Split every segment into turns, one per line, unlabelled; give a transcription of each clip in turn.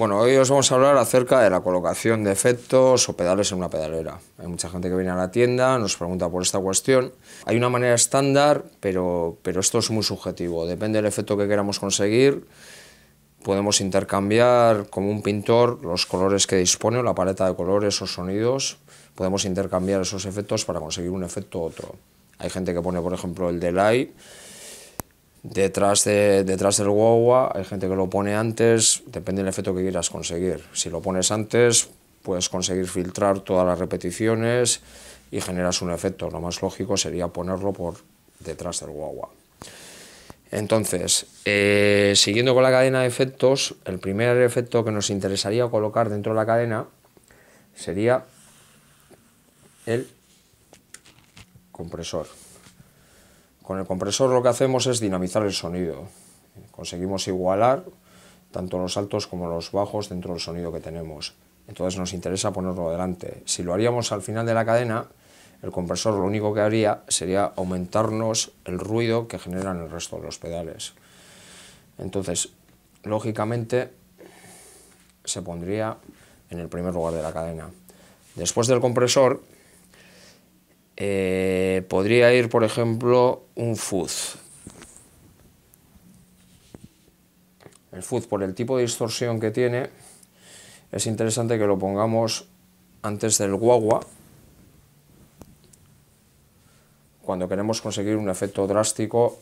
Bueno, hoy os vamos a hablar acerca de la colocación de efectos o pedales en una pedalera. Hay mucha gente que viene a la tienda, nos pregunta por esta cuestión. Hay una manera estándar, pero, pero esto es muy subjetivo. Depende del efecto que queramos conseguir. Podemos intercambiar, como un pintor, los colores que dispone, la paleta de colores o sonidos. Podemos intercambiar esos efectos para conseguir un efecto u otro. Hay gente que pone, por ejemplo, el delay Detrás, de, detrás del guagua hay gente que lo pone antes, depende del efecto que quieras conseguir. Si lo pones antes, puedes conseguir filtrar todas las repeticiones y generas un efecto. Lo más lógico sería ponerlo por detrás del guagua. Entonces, eh, siguiendo con la cadena de efectos, el primer efecto que nos interesaría colocar dentro de la cadena sería el compresor. Con el compresor lo que hacemos es dinamizar el sonido. Conseguimos igualar tanto los altos como los bajos dentro del sonido que tenemos. Entonces nos interesa ponerlo adelante. Si lo haríamos al final de la cadena, el compresor lo único que haría sería aumentarnos el ruido que generan el resto de los pedales. Entonces, lógicamente, se pondría en el primer lugar de la cadena. Después del compresor, eh, podría ir, por ejemplo, un fuzz. El fuzz, por el tipo de distorsión que tiene, es interesante que lo pongamos antes del guagua, cuando queremos conseguir un efecto drástico,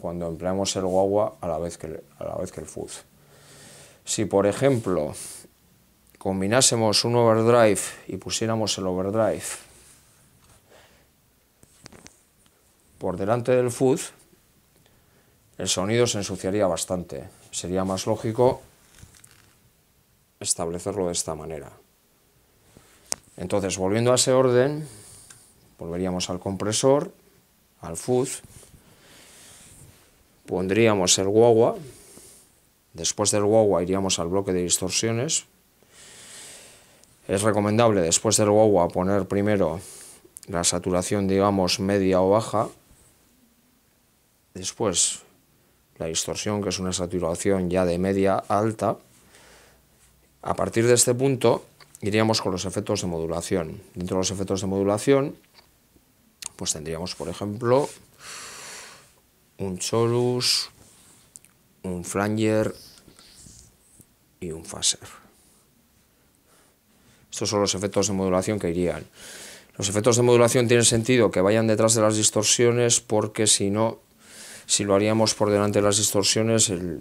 cuando empleamos el guagua a la vez que el, a la vez que el fuzz. Si, por ejemplo, combinásemos un overdrive y pusiéramos el overdrive por delante del fuzz, el sonido se ensuciaría bastante. Sería más lógico establecerlo de esta manera. Entonces, volviendo a ese orden, volveríamos al compresor, al fuzz, pondríamos el guagua, después del guagua iríamos al bloque de distorsiones. Es recomendable después del guagua poner primero la saturación, digamos, media o baja, Después, la distorsión, que es una saturación ya de media alta. A partir de este punto, iríamos con los efectos de modulación. Dentro de los efectos de modulación, pues tendríamos, por ejemplo, un chorus un flanger y un phaser. Estos son los efectos de modulación que irían. Los efectos de modulación tienen sentido que vayan detrás de las distorsiones porque si no si lo haríamos por delante de las distorsiones, el,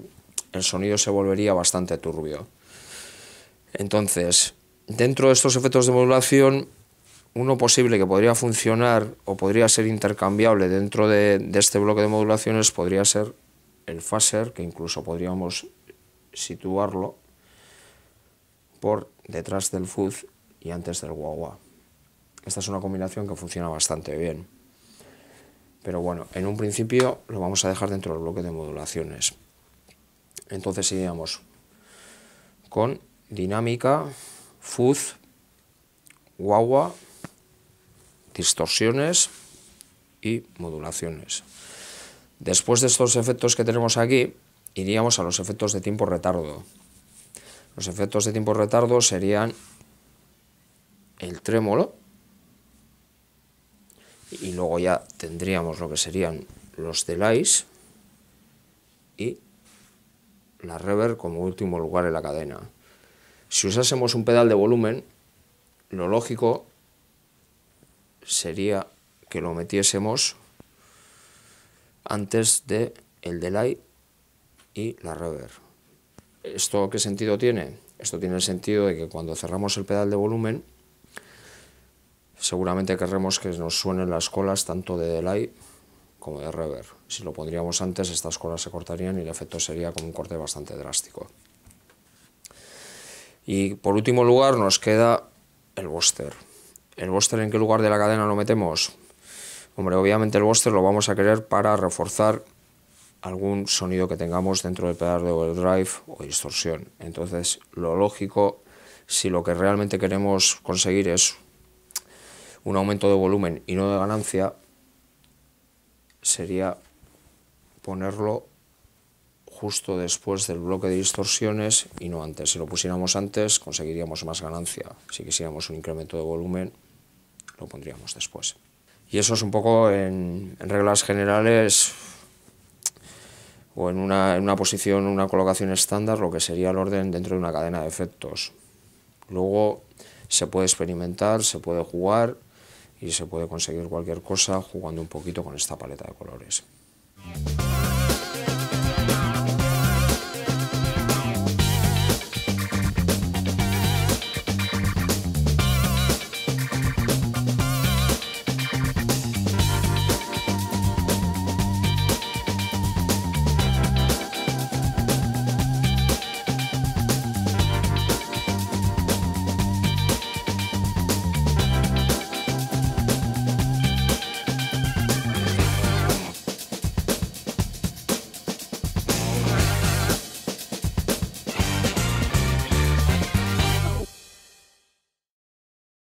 sonido se volvería bastante turbio. Entonces, dentro de estos efectos de modulación, uno posible que podría funcionar o podría ser intercambiable dentro de, este bloque de modulaciones podría ser el phaser, que incluso podríamos situarlo por detrás del fuzz y antes del wah-wah. Esta es una combinación que funciona bastante bien. Pero bueno, en un principio lo vamos a dejar dentro del bloque de modulaciones. Entonces iríamos con dinámica, fuzz, guagua, distorsiones y modulaciones. Después de estos efectos que tenemos aquí, iríamos a los efectos de tiempo retardo. Los efectos de tiempo retardo serían el trémolo, y luego ya tendríamos lo que serían los delays y la rever como último lugar en la cadena. Si usásemos un pedal de volumen, lo lógico sería que lo metiésemos antes de el delay y la rever ¿Esto qué sentido tiene? Esto tiene el sentido de que cuando cerramos el pedal de volumen, Seguramente querremos que nos suenen las colas tanto de delay como de rever Si lo pondríamos antes, estas colas se cortarían y el efecto sería como un corte bastante drástico. Y por último lugar nos queda el booster. ¿El booster en qué lugar de la cadena lo metemos? Hombre, obviamente el booster lo vamos a querer para reforzar algún sonido que tengamos dentro del pedal de overdrive o distorsión. Entonces, lo lógico, si lo que realmente queremos conseguir es un aumento de volumen y no de ganancia, sería ponerlo justo después del bloque de distorsiones y no antes. Si lo pusiéramos antes, conseguiríamos más ganancia. Si quisiéramos un incremento de volumen, lo pondríamos después. Y eso es un poco, en, reglas generales, o en una, en una posición, una colocación estándar, lo que sería el orden dentro de una cadena de efectos. Luego se puede experimentar, se puede jugar, y se puede conseguir cualquier cosa jugando un poquito con esta paleta de colores.